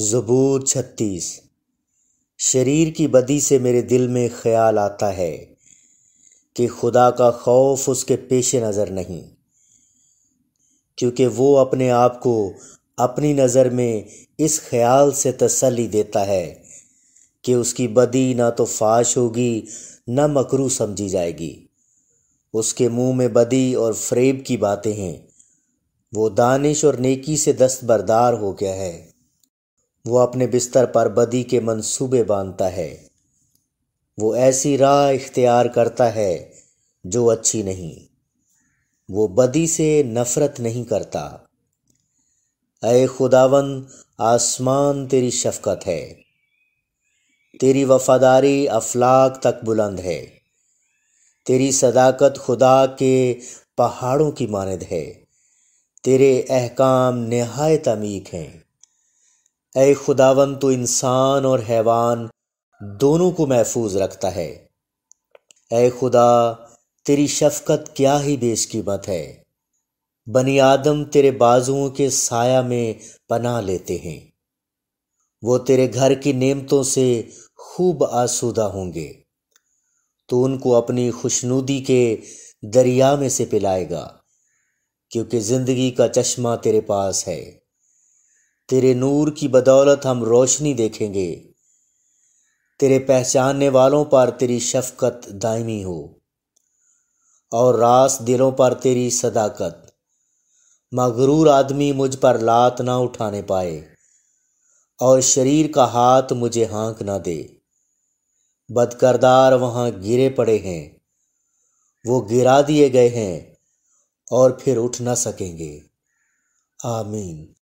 ज़बूर छत्तीस शरीर की बदी से मेरे दिल में ख्याल आता है कि खुदा का खौफ उसके पेश नज़र नहीं क्योंकि वो अपने आप को अपनी नज़र में इस ख्याल से तसली देता है कि उसकी बदी ना तो फाश होगी ना मकरू समझी जाएगी उसके मुंह में बदी और फ्रेब की बातें हैं वो दानिश और नेकी से दस्तबरदार हो गया है वो अपने बिस्तर पर बदी के मंसूबे बांधता है वो ऐसी राह इख्तियार करता है जो अच्छी नहीं वो बदी से नफ़रत नहीं करता अय खुदावन आसमान तेरी शफकत है तेरी वफादारी अफलाक तक बुलंद है तेरी सदाकत खुदा के पहाड़ों की मानद है तेरे अहकाम नहायत अमीक हैं ए खुदावन तो इंसान और हैवान दोनों को महफूज रखता है ए खुदा तेरी शफकत क्या ही बेशकीमत है बनी आदम तेरे बाजुओं के साया में पना लेते हैं वो तेरे घर की नेमतों से खूब आसूदा होंगे तो उनको अपनी खुशनुदी के दरिया में से पिलाएगा क्योंकि ज़िंदगी का चश्मा तेरे पास है तेरे नूर की बदौलत हम रोशनी देखेंगे तेरे पहचानने वालों पर तेरी शफकत दायमी हो और रास दिलों पर तेरी सदाकत मगरूर आदमी मुझ पर लात ना उठाने पाए और शरीर का हाथ मुझे हाँक ना दे बदकरदार वहाँ गिरे पड़े हैं वो गिरा दिए गए हैं और फिर उठ ना सकेंगे आमीन